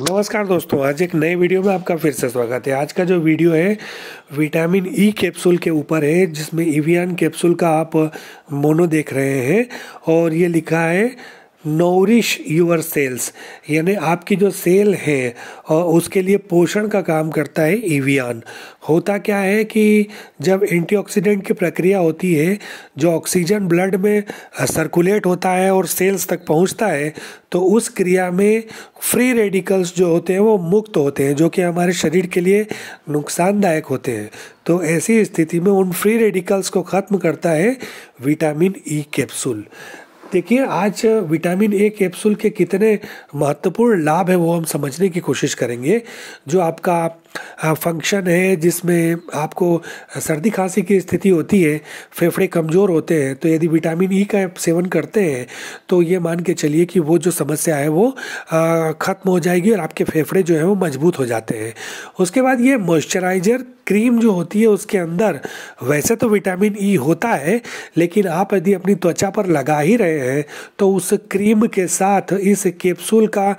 नमस्कार दोस्तों आज एक नए वीडियो में आपका फिर से स्वागत है आज का जो वीडियो है विटामिन ई e कैप्सूल के ऊपर है जिसमें इवियन कैप्सूल का आप मोनो देख रहे हैं और ये लिखा है नोरिश यूर सेल्स यानी आपकी जो सेल है और उसके लिए पोषण का काम करता है ईवियान होता क्या है कि जब एंटीऑक्सीडेंट की प्रक्रिया होती है जो ऑक्सीजन ब्लड में सर्कुलेट होता है और सेल्स तक पहुंचता है तो उस क्रिया में फ्री रेडिकल्स जो होते हैं वो मुक्त होते हैं जो कि हमारे शरीर के लिए नुकसानदायक होते हैं तो ऐसी स्थिति में उन फ्री रेडिकल्स को ख़त्म करता है विटामिन ई कैप्सूल देखिए आज विटामिन ए कैप्सूल के कितने महत्वपूर्ण लाभ है वो हम समझने की कोशिश करेंगे जो आपका फंक्शन है जिसमें आपको सर्दी खांसी की स्थिति होती है फेफड़े कमज़ोर होते हैं तो यदि विटामिन ई e का सेवन करते हैं तो ये मान के चलिए कि वो जो समस्या है वो ख़त्म हो जाएगी और आपके फेफड़े जो है वो मजबूत हो जाते हैं उसके बाद ये मॉइस्चराइजर क्रीम जो होती है उसके अंदर वैसे तो विटामिन ई e होता है लेकिन आप यदि अपनी त्वचा पर लगा ही रहे हैं तो उस क्रीम के साथ इस कैप्सूल का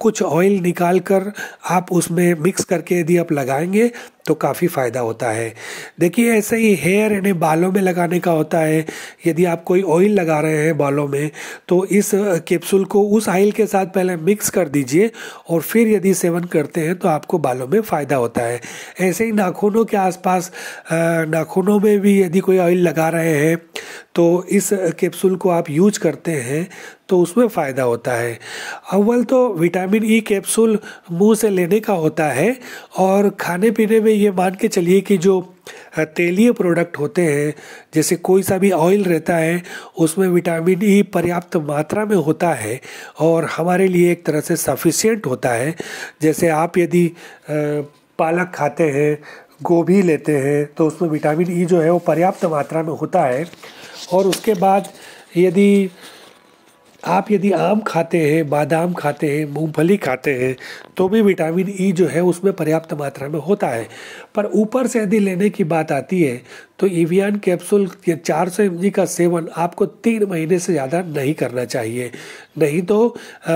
कुछ ऑयल निकाल कर आप उसमें मिक्स करके यदि आप लगाएंगे तो काफ़ी फ़ायदा होता है देखिए ऐसे ही हेयर इन्हें बालों में लगाने का होता है यदि आप कोई ऑयल लगा रहे हैं बालों में तो इस कैप्सूल को उस ऑयल के साथ पहले मिक्स कर दीजिए और फिर यदि सेवन करते हैं तो आपको बालों में फ़ायदा होता है ऐसे ही नाखूनों के आसपास नाखूनों में भी यदि कोई ऑयल लगा रहे हैं तो इस कैप्सूल को आप यूज करते हैं तो उसमें फ़ायदा होता है अव्वल तो विटामिन ई कैप्सूल मुंह से लेने का होता है और खाने पीने में ये मान के चलिए कि जो तेलीय प्रोडक्ट होते हैं जैसे कोई सा भी ऑयल रहता है उसमें विटामिन ई e पर्याप्त मात्रा में होता है और हमारे लिए एक तरह से सफिशियंट होता है जैसे आप यदि पालक खाते हैं गोभी लेते हैं तो उसमें विटामिन ई e जो है वो पर्याप्त मात्रा में होता है और उसके बाद यदि आप यदि आम खाते हैं बादाम खाते हैं मूंगफली खाते हैं तो भी विटामिन ई e जो है उसमें पर्याप्त मात्रा में होता है पर ऊपर से यदि लेने की बात आती है तो ईवियन कैप्सूल या चार सौ एम का सेवन आपको तीन महीने से ज़्यादा नहीं करना चाहिए नहीं तो आ,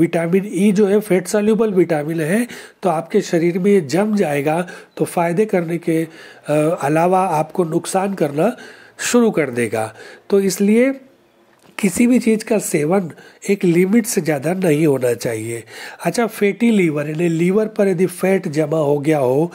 विटामिन ई e जो है फैट सॉल्यूबल विटामिन है तो आपके शरीर में ये जम जाएगा तो फ़ायदे करने के आ, अलावा आपको नुकसान करना शुरू कर देगा तो इसलिए किसी भी चीज़ का सेवन एक लिमिट से ज़्यादा नहीं होना चाहिए अच्छा फैटी लीवर यानी लीवर पर यदि फैट जमा हो गया हो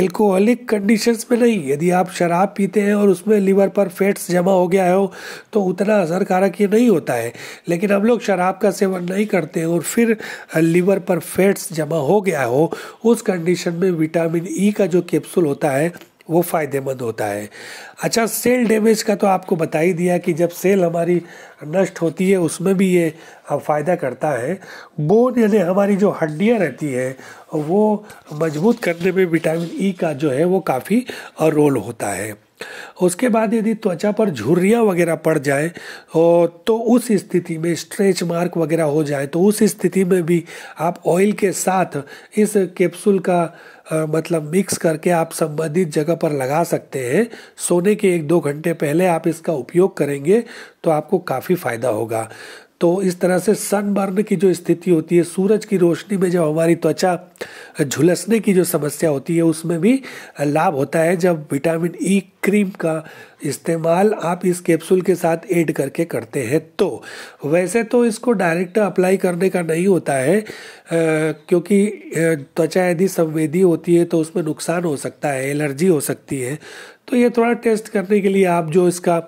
एल्कोहलिक कंडीशंस में नहीं यदि आप शराब पीते हैं और उसमें लीवर पर फैट्स जमा हो गया हो तो उतना असरकारक ये नहीं होता है लेकिन हम लोग शराब का सेवन नहीं करते हैं और फिर लीवर पर फैट्स जमा हो गया हो उस कंडीशन में विटामिन ई e का जो कैप्सूल होता है वो फ़ायदेमंद होता है अच्छा सेल डैमेज का तो आपको बता ही दिया कि जब सेल हमारी नष्ट होती है उसमें भी ये फ़ायदा करता है बोन यानी हमारी जो हड्डियाँ रहती है वो मजबूत करने में विटामिन ई e का जो है वो काफ़ी रोल होता है उसके बाद यदि त्वचा पर झुर्रियाँ वगैरह पड़ जाए तो उस स्थिति में स्ट्रेच मार्क वगैरह हो जाए तो उस स्थिति में भी आप ऑयल के साथ इस कैप्सूल का मतलब मिक्स करके आप संबंधित जगह पर लगा सकते हैं सोने के एक दो घंटे पहले आप इसका उपयोग करेंगे तो आपको काफ़ी फ़ायदा होगा तो इस तरह से सनबर्न की जो स्थिति होती है सूरज की रोशनी में जब हमारी त्वचा झुलसने की जो समस्या होती है उसमें भी लाभ होता है जब विटामिन ई e क्रीम का इस्तेमाल आप इस कैप्सूल के साथ ऐड करके करते हैं तो वैसे तो इसको डायरेक्ट अप्लाई करने का नहीं होता है आ, क्योंकि त्वचा यदि संवेदी होती है तो उसमें नुकसान हो सकता है एलर्जी हो सकती है तो ये थोड़ा टेस्ट करने के लिए आप जो इसका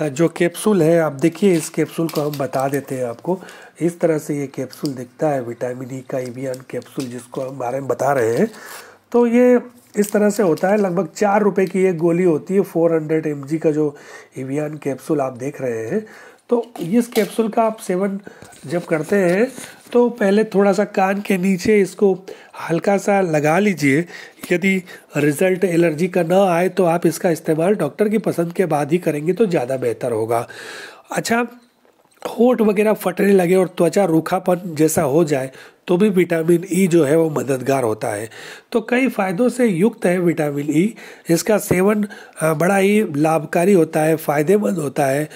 जो कैप्सूल है आप देखिए इस कैप्सूल को हम बता देते हैं आपको इस तरह से ये कैप्सूल दिखता है विटामिन ई e का इवियन कैप्सूल जिसको हम बारे में बता रहे हैं तो ये इस तरह से होता है लगभग चार रुपये की एक गोली होती है फोर हंड्रेड एम का जो इवियन कैप्सूल आप देख रहे हैं तो इस कैप्सूल का आप सेवन जब करते हैं तो पहले थोड़ा सा कान के नीचे इसको हल्का सा लगा लीजिए यदि रिजल्ट एलर्जी का ना आए तो आप इसका इस्तेमाल डॉक्टर की पसंद के बाद ही करेंगे तो ज़्यादा बेहतर होगा अच्छा होठ वगैरह फटने लगे और त्वचा रूखापन जैसा हो जाए तो भी विटामिन ई जो है वो मददगार होता है तो कई फ़ायदों से युक्त है विटामिन ई इसका सेवन बड़ा ही लाभकारी होता है फ़ायदेमंद होता है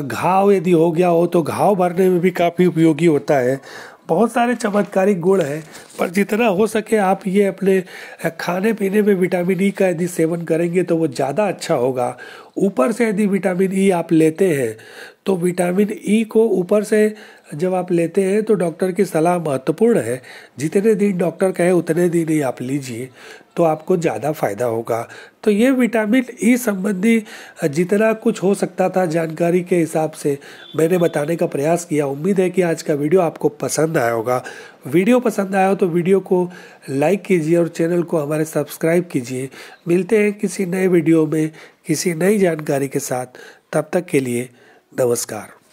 घाव यदि हो गया हो तो घाव भरने में भी काफ़ी उपयोगी होता है बहुत सारे चमत्कारिक गुण हैं पर जितना हो सके आप ये अपने खाने पीने में विटामिन ई e का यदि सेवन करेंगे तो वो ज़्यादा अच्छा होगा ऊपर से यदि विटामिन ई e आप लेते हैं तो विटामिन ई e को ऊपर से जब आप लेते हैं तो डॉक्टर की सलाह महत्वपूर्ण है जितने दिन डॉक्टर कहे उतने दिन ही आप लीजिए तो आपको ज़्यादा फायदा होगा तो ये विटामिन ई e संबंधी जितना कुछ हो सकता था जानकारी के हिसाब से मैंने बताने का प्रयास किया उम्मीद है कि आज का वीडियो आपको पसंद आया होगा वीडियो पसंद आया हो तो वीडियो को लाइक कीजिए और चैनल को हमारे सब्सक्राइब कीजिए मिलते हैं किसी नए वीडियो में किसी नई जानकारी के साथ तब तक के लिए नमस्कार